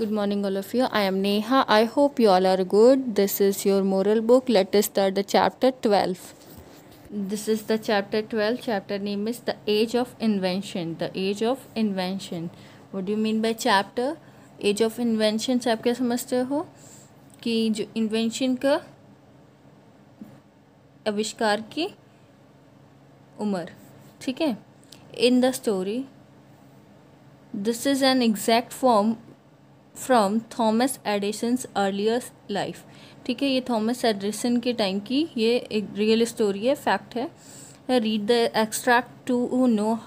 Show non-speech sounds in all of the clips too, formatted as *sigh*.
Good morning all of you I am Neha I hope you all are good this is your moral book let is start the chapter twelve this is the chapter twelve chapter name is the age of invention the age of invention what do mean by chapter age of invention से आप क्या समझते हो कि जो invention का आविष्कार की उम्र ठीक है in the story this is an exact form from Thomas Edison's earlier life ठीक है ये थॉमस एडिसन के टाइम की ये एक रियल स्टोरी है फैक्ट है read the extract to know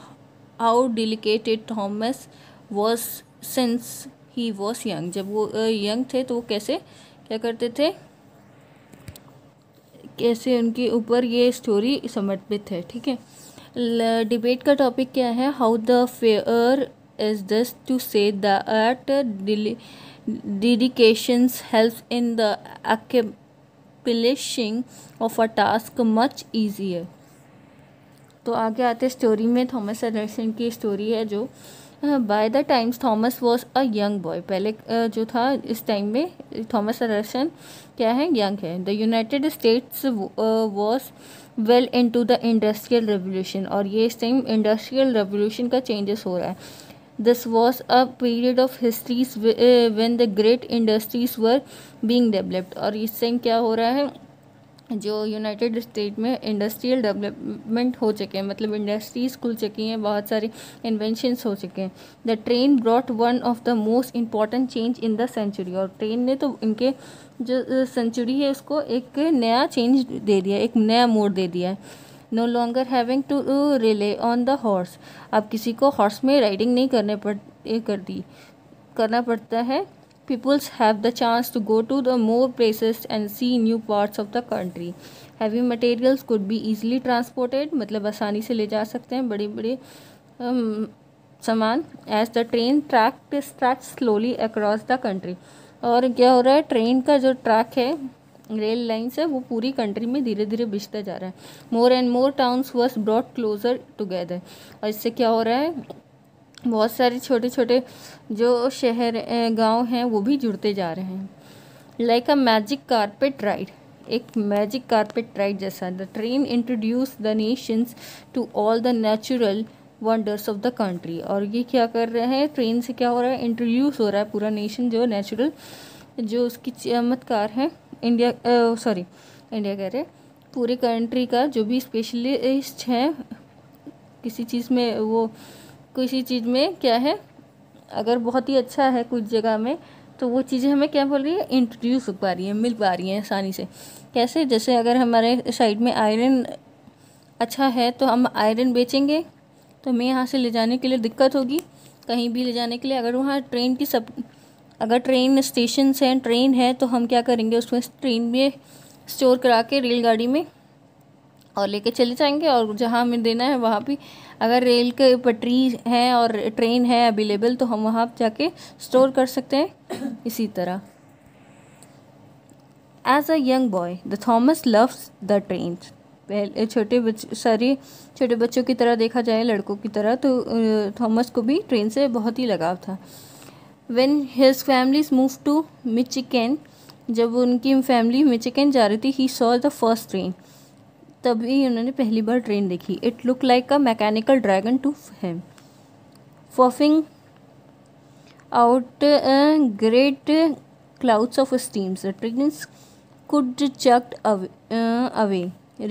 how dedicated Thomas was since he was young जब वो यंग थे तो वो कैसे क्या करते थे कैसे उनके ऊपर ये स्टोरी समर्पित है ठीक है डिबेट का टॉपिक क्या है how the fair is this to say the art dedications helps in the accomplishing of a task much easier तो आगे आते स्टोरी में थॉमस एडर्सन की स्टोरी है जो by the times Thomas was a young boy पहले जो था इस टाइम में थॉमस एडर्सन क्या है यंग है the United States was well into the industrial revolution और ये इस टाइम इंडस्ट्रियल रेवोल्यूशन का चेंजेस हो रहा है This was a period of histories eh, when the great industries were being developed. और इस टाइम क्या हो रहा है जो यूनाइटेड स्टेट में इंडस्ट्रियल डेवलपमेंट हो चुके हैं मतलब इंडस्ट्रीज खुल चुकी हैं बहुत सारी इन्वेंशंस हो चुके हैं the train brought one of the most important change in the century और ट्रेन ने तो इनके जो सेंचुरी है उसको एक नया चेंज दे दिया एक नया मोड़ दे दिया है no longer having to rely on the horse अब किसी को हॉर्स में राइडिंग नहीं करने पड़ कर दी करना पड़ता है peoples have the chance to go to the more places and see new parts of the country heavy materials could be easily transported मतलब आसानी से ले जा सकते हैं बड़े बड़े um, सामान as the train track track slowly across the country और क्या हो रहा है ट्रेन का जो ट्रैक है रेल लाइन्स है वो पूरी कंट्री में धीरे धीरे बिछता जा रहा है more and more towns were brought closer together और इससे क्या हो रहा है बहुत सारे छोटे छोटे जो शहर गांव हैं वो भी जुड़ते जा रहे हैं like a magic carpet ride एक मैजिक कारपेट राइड जैसा the train introduce the nations to all the natural wonders of the country और ये क्या कर रहे हैं ट्रेन से क्या हो रहा है इंट्रोड्यूस हो रहा है पूरा नेशन जो नेचुरल जो उसकी चमत्कार है इंडिया सॉरी इंडिया कह रहे पूरे कंट्री का जो भी स्पेशलिस्ट हैं किसी चीज़ में वो किसी चीज़ में क्या है अगर बहुत ही अच्छा है कुछ जगह में तो वो चीज़ें हमें क्या बोल रही है इंट्रोड्यूस हो पा रही है मिल पा रही हैं आसानी से कैसे जैसे अगर हमारे साइड में आयरन अच्छा है तो हम आयरन बेचेंगे तो हमें यहाँ से ले जाने के लिए दिक्कत होगी कहीं भी ले जाने के लिए अगर वहाँ ट्रेन की सब अगर ट्रेन स्टेशन से ट्रेन है तो हम क्या करेंगे उसमें ट्रेन में स्टोर करा के रेलगाड़ी में और लेके चले जाएंगे और जहाँ हमें देना है वहाँ भी अगर रेल के पटरी हैं और ट्रेन है अवेलेबल तो हम वहाँ जाके स्टोर कर सकते हैं इसी तरह as a young boy the Thomas loves the train पहले छोटे बच्चे सारे छोटे बच्चों की तरह देखा जाए लड़कों की तरह तो थॉमस को भी ट्रेन से बहुत ही लगाव था when his family move to Michigan जब उनकी फैमिली मिचिकन जा रही थी he saw the first train तभी उन्होंने पहली बार ट्रेन देखी it look like a mechanical dragon to hem puffing out great clouds of steams train could could away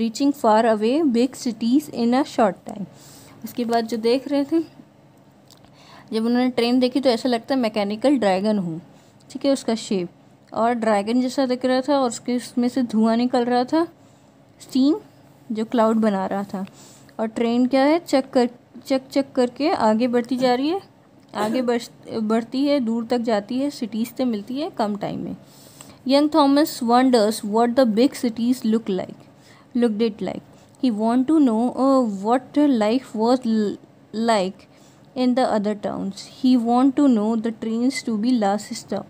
reaching far away big cities in a short time उसके बाद जो देख रहे थे जब उन्होंने ट्रेन देखी तो ऐसा लगता है मैकेनिकल ड्रैगन हूँ ठीक है उसका शेप और ड्रैगन जैसा दिख रहा था और उसके उसमें से धुआं निकल रहा था स्टीम जो क्लाउड बना रहा था और ट्रेन क्या है चक कर चक चक करके आगे बढ़ती जा रही है आगे *laughs* बढ़ बढ़ती है दूर तक जाती है सिटीज़ से मिलती है कम टाइम में young Thomas wonders what the big cities look like look did like he want to know what life was like in the other towns he want to know the trains to be last stop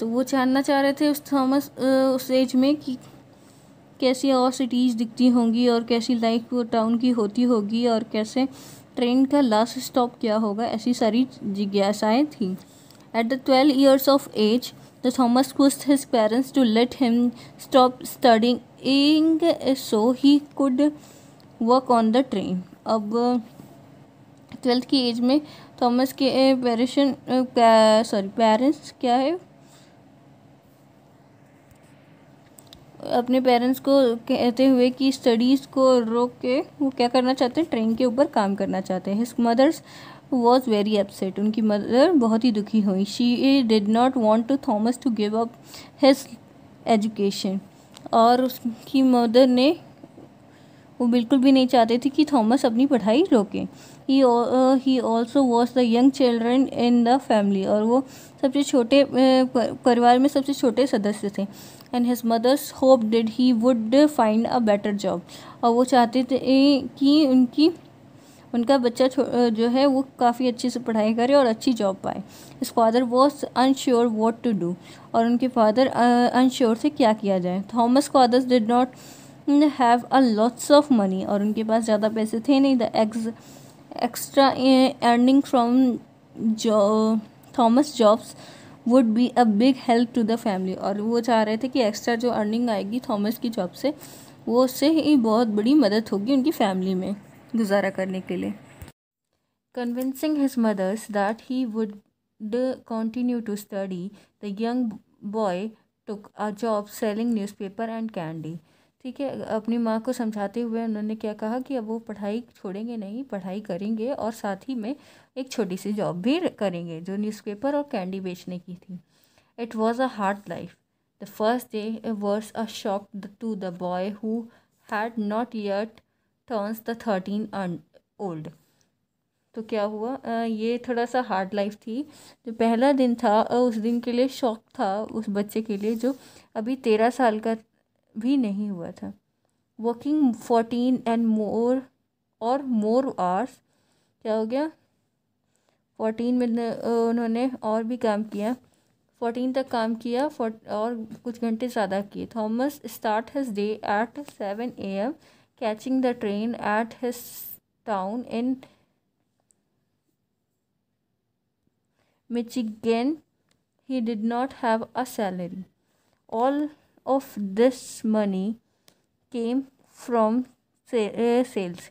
तो वो जानना चाह रहे थे उस Thomas उस as में कि कैसी और सिटीज़ दिखती होंगी और कैसी लाइफ वो टाउन की होती होगी और कैसे ट्रेन का लास्ट स्टॉप क्या होगा ऐसी सारी जिज्ञासाएँ थीं at the twelve years of age the Thomas coaxed his parents to let him stop studying इंग so he could work on the train अब ट्वेल्थ की एज में थॉमस के पेरेशन सॉरी पेरेंट्स क्या है अपने पेरेंट्स को कहते हुए कि स्टडीज़ को रोक के वो क्या करना चाहते हैं ट्रेन के ऊपर काम करना चाहते हैं his mothers was very upset उनकी मदर बहुत ही दुखी हुई she did not want to Thomas to give up his education और उसकी मदर ने वो बिल्कुल भी नहीं चाहते थे कि थॉमस अपनी पढ़ाई रोके he also was the young children in the family और वो सबसे छोटे uh, परिवार में सबसे छोटे सदस्य थे and his mothers hope did he would find a better job और वो चाहते थे कि उनकी उनका बच्चा जो है वो काफ़ी अच्छे से पढ़ाई करे और अच्छी जॉब पाए his father was unsure what to do और उनके फादर अनश्योर से क्या किया जाए Thomas fathers did not have a lots of money और उनके पास ज़्यादा पैसे थे नहीं the ex extra earning from जो Thomas jobs would be a big help to the family और वो चाह रहे थे कि एक्स्ट्रा जो अर्निंग आएगी थॉमस की जॉब से वो उससे ही बहुत बड़ी मदद होगी उनकी फैमिली में गुजारा करने के लिए convincing his mothers that he would continue to study the young boy took a job selling newspaper and candy ठीक है अपनी माँ को समझाते हुए उन्होंने क्या कहा कि अब वो पढ़ाई छोड़ेंगे नहीं पढ़ाई करेंगे और साथ ही में एक छोटी सी जॉब भी करेंगे जो न्यूज़पेपर और कैंडी बेचने की थी it was a hard life the first day was a shock to the boy who had not yet turns the thirteen old तो क्या हुआ ये थोड़ा सा हार्ड लाइफ थी जो पहला दिन था उस दिन के लिए शौक था उस बच्चे के लिए जो अभी तेरह साल का भी नहीं हुआ था वर्किंग फोर्टीन एंड मोर और मोर आवर्स क्या हो गया फोर्टीन में उन्होंने और भी काम किया फोर्टीन तक काम किया और कुछ घंटे ज़्यादा किए Thomas start his day at seven a m catching the train at his town in Michigan he did not have a salary all of this money came from uh, sales.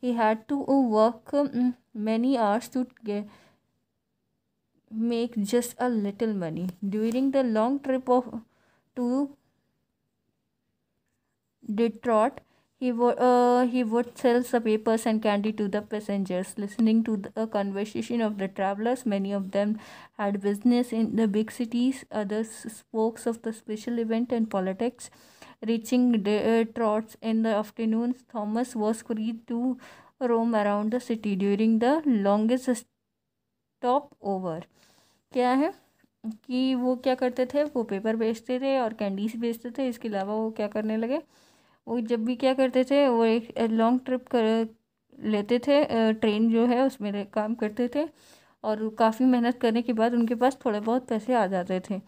He had to work um, many hours to get, make just a little money. During the long trip of, to Detroit, He, would uh, he would sell the papers and candy to the passengers. Listening to the conversation of the travelers, many of them had business in the big cities, others spoke of the special event and politics. Reaching the uh, trots in the afternoon Thomas was free to roam around the city during the longest stop over. क्या है कि वो क्या करते थे वो paper बेचते थे और कैंडीज बेचते थे इसके अलावा वो क्या करने लगे वो जब भी क्या करते थे वो एक लॉन्ग ट्रिप कर लेते थे ट्रेन जो है उसमें काम करते थे और काफ़ी मेहनत करने के बाद उनके पास थोड़े बहुत पैसे आ जाते थे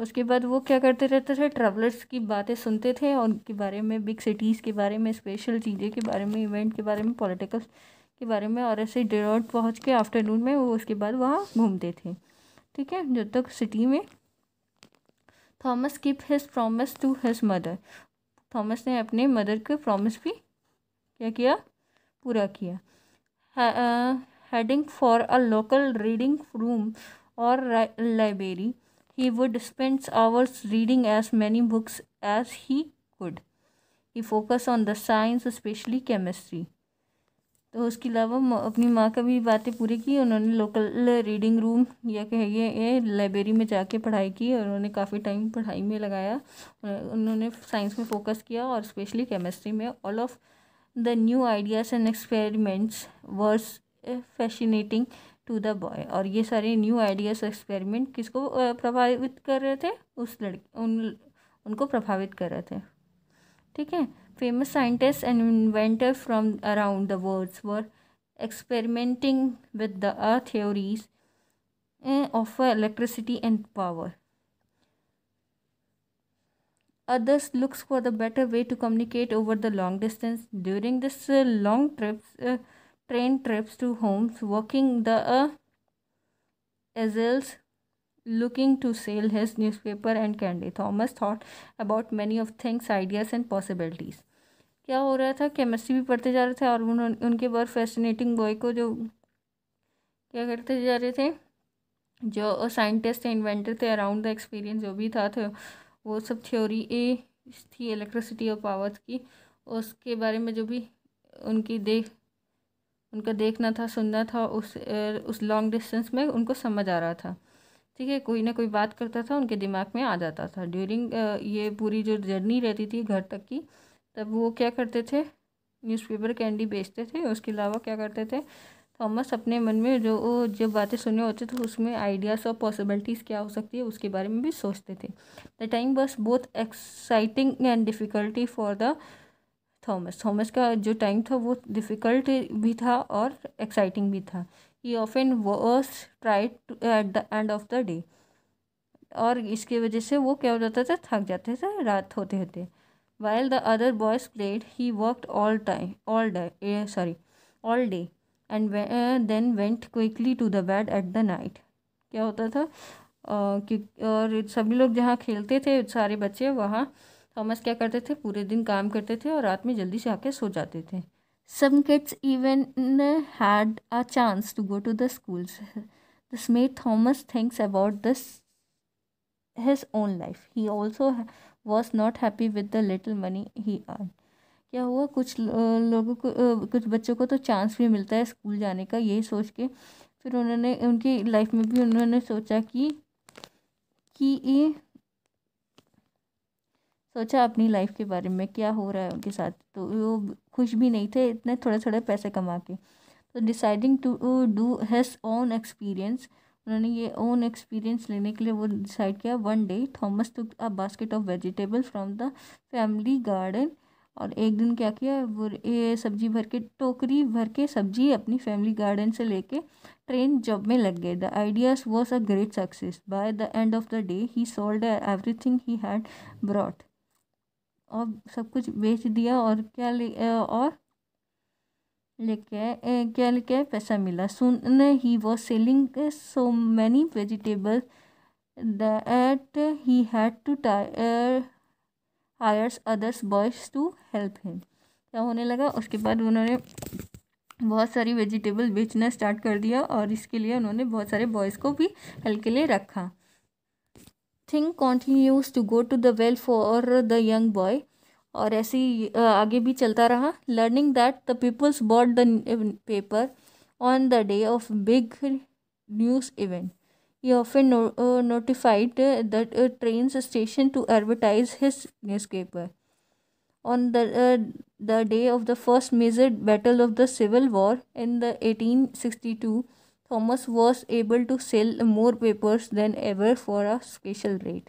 उसके बाद वो क्या करते रहते थे ट्रैवलर्स की बातें सुनते थे और उनके बारे में बिग सिटीज़ के बारे में स्पेशल चीज़ें के बारे में इवेंट के बारे में पॉलिटिकल के बारे में और ऐसे डेरॉट पहुँच के आफ्टरनून में वो उसके बाद वहाँ घूमते थे ठीक है जब तक सिटी में Thomas keep his promise to his mother Thomas ने अपने मदर के प्रॉमिस भी क्या किया पूरा किया heading for a local reading room और library he would spends hours reading as many books as he could he focus on the science specially chemistry तो उसके अलावा अपनी माँ का भी बातें पूरी की उन्होंने लोकल रीडिंग रूम या कहिए ये लाइब्रेरी में जाके पढ़ाई की और उन्होंने काफ़ी टाइम पढ़ाई में लगाया उन्होंने साइंस में फोकस किया और स्पेशली केमिस्ट्री में all of the new ideas and experiments were fascinating to the boy और ये सारे न्यू आइडियाज़ एक्सपेरिमेंट किसको प्रभावित कर रहे थे उस लड़के उन उनको प्रभावित कर रहे थे ठीक है Famous scientists and inventors from around the world were experimenting with the theories eh, of uh, electricity and power. Others looked for the better way to communicate over the long distance. During this uh, long trips, uh, train trips to homes, working the uh, looking to sell his newspaper and candy. Thomas thought about many of things, ideas and possibilities. क्या हो रहा था chemistry भी पढ़ते जा रहे थे और उन, उनके बार फैसिनेटिंग बॉय को जो क्या करते जा रहे थे जो साइंटिस्ट थे इन्वेंटर थे अराउंड द एक्सपीरियंस जो भी था थे वो सब थ्योरी ए थी इलेक्ट्रिसिटी और पावर की उसके बारे में जो भी उनकी देख उनका देखना था सुनना था उस उस लॉन्ग डिस्टेंस में उनको समझ आ रहा था ठीक है कोई ना कोई बात करता था उनके दिमाग में आ जाता था ड्यूरिंग ये पूरी जो जर्नी रहती थी घर तक की तब वो क्या करते थे न्यूज़पेपर कैंडी बेचते थे उसके अलावा क्या करते थे थॉमस अपने मन में जो जब बातें सुने होते थे उसमें आइडियाज़ और पॉसिबिलिटीज़ क्या हो सकती है उसके बारे में भी सोचते थे द टाइम बस बहुत exciting and difficulty for the Thomas Thomas का जो टाइम था वो डिफ़िकल्ट भी था और एक्साइटिंग भी था he often was tried at the end of the day और इसके वजह से वो क्या हो जाता था थक जाते थे रात होते होते while the other boys played he worked all time all day sorry all day and then went quickly to the bed at the night क्या होता था और सभी लोग जहाँ खेलते थे सारे बच्चे वहाँ थॉमस क्या करते थे पूरे दिन काम करते थे और रात में जल्दी से आके सो जाते थे Some kids even had a chance to go to the schools. This made Thomas thinks about this his own life. He also was not happy with the little money he earned. क्या हुआ कुछ लोगों को कुछ बच्चों को तो chance भी मिलता है स्कूल जाने का यही सोच के फिर उन्होंने उनकी लाइफ में भी उन्होंने सोचा कि कि ये सोचा अपनी लाइफ के बारे में क्या हो रहा है उनके साथ तो वो खुश भी नहीं थे इतने थोड़े थोड़े पैसे कमा के तो deciding to do has own experience उन्होंने ये ओन एक्सपीरियंस लेने के लिए वो डिसाइड किया one day Thomas took a basket of vegetable from the family garden और एक दिन क्या किया वो ये सब्जी भर के टोकरी भर के सब्जी अपनी फैमिली गार्डन से लेके ट्रेन जॉब में लग गए the ideas was a great success by the end of the day he sold everything he had brought और सब कुछ बेच दिया और क्या ले और लेके क्या लेके पैसा मिला soon he was selling so many vegetable that he had to hires others boys to help him क्या होने लगा उसके बाद उन्होंने बहुत सारी वेजिटेबल बेचना स्टार्ट कर दिया और इसके लिए उन्होंने बहुत सारे बॉयज़ को भी हेल्प के लिए रखा thing to to go to the well for the young boy और ऐसे ही आगे भी चलता रहा learning that the peoples bought the paper on the day of big news event he often no, uh, notified that the uh, train's station to advertise his newspaper. On the, uh, the day of the first major battle of the Civil War in the 1862, Thomas was able to sell more papers than ever for a special rate.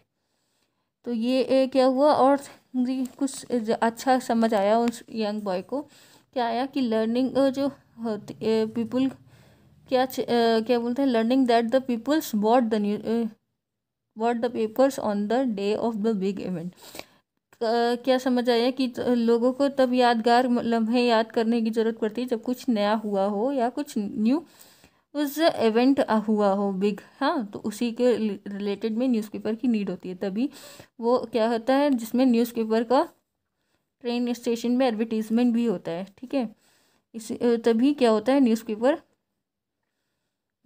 तो ये ए, क्या हुआ और कुछ अच्छा समझ आया उस यंग बॉय को क्या आया कि लर्निंग जो पीपल क्या क्या बोलते हैं learning that the peoples what the new what the papers on the day of the big event क्या समझ आया कि लोगों को तब यादगार लम्हे याद करने की ज़रूरत पड़ती है जब कुछ नया हुआ हो या कुछ न्यू उस इवेंट हुआ हो बिग हाँ तो उसी के रिलेटेड में न्यूज़पेपर की नीड होती है तभी वो क्या होता है जिसमें न्यूज़पेपर का ट्रेन स्टेशन में एडवर्टीज़मेंट भी होता है ठीक है इस तभी क्या होता है न्यूज़पेपर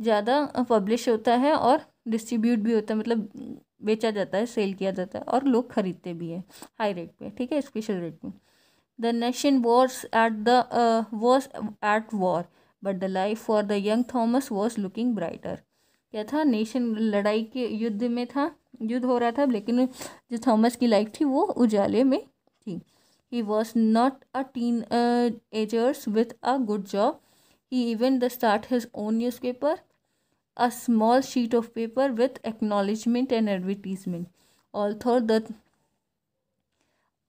ज़्यादा पब्लिश होता है और डिस्ट्रीब्यूट भी होता है मतलब बेचा जाता है सेल किया जाता है और लोग ख़रीदते भी हैं हाई रेट पे ठीक है स्पेशल रेट में the nation wars at the wars at war but the life for the young Thomas was looking brighter क्या था नेशन लड़ाई के युद्ध में था युद्ध हो रहा था लेकिन जो थॉमस की लाइफ थी वो उजाले में थी he was not a teenagers with a good job he even the start his own newspaper a small sheet of paper with acknowledgement and advertisement although the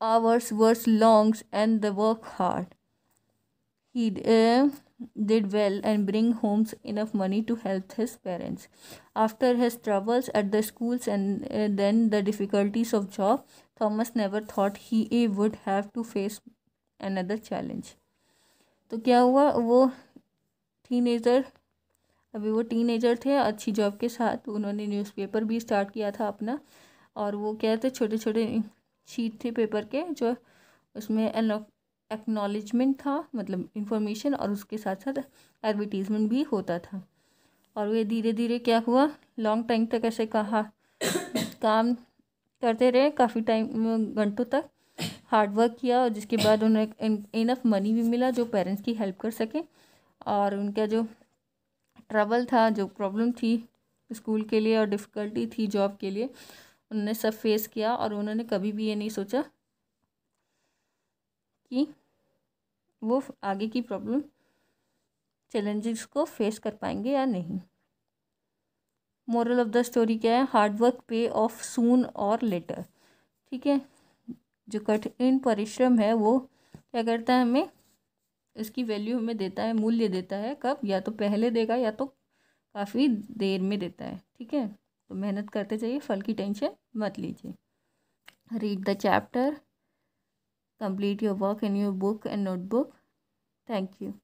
hours were longs and the work hard he did well and bring home enough money to help his parents. After his troubles at the schools and uh, then the difficulties of job, Thomas never thought he would have to face another challenge. तो क्या हुआ वो teenager अभी वो teenager थे अच्छी job के साथ उन्होंने न्यूज़पेपर भी स्टार्ट किया था अपना और वो क्या थे छोटे छोटे शीट थे पेपर के जो उसमें एक्नॉलेजमेंट था मतलब इन्फॉर्मेशन और उसके साथ साथ एडवर्टीज़मेंट भी होता था और वे धीरे धीरे क्या हुआ लॉन्ग टाइम तक ऐसे कहा काम करते रहे काफ़ी टाइम घंटों तक हार्डवर्क किया और जिसके बाद उन्हें इनफ मनी भी मिला जो पेरेंट्स की हेल्प कर सके और उनका जो ट्रबल था जो प्रॉब्लम थी स्कूल के लिए और डिफ़िकल्टी थी जॉब के लिए उन्होंने सब फेस किया और उन्होंने कभी भी ये नहीं सोचा कि वो आगे की प्रॉब्लम चैलेंजेस को फेस कर पाएंगे या नहीं मोरल ऑफ द स्टोरी क्या है हार्डवर्क पे ऑफ सून और लेटर ठीक है जो कठिन परिश्रम है वो क्या करता है हमें इसकी वैल्यू हमें देता है मूल्य देता है कब या तो पहले देगा या तो काफ़ी देर में देता है ठीक है तो मेहनत करते जाइए फल की टेंशन मत लीजिए read the chapter complete your work in your book and notebook. Thank you.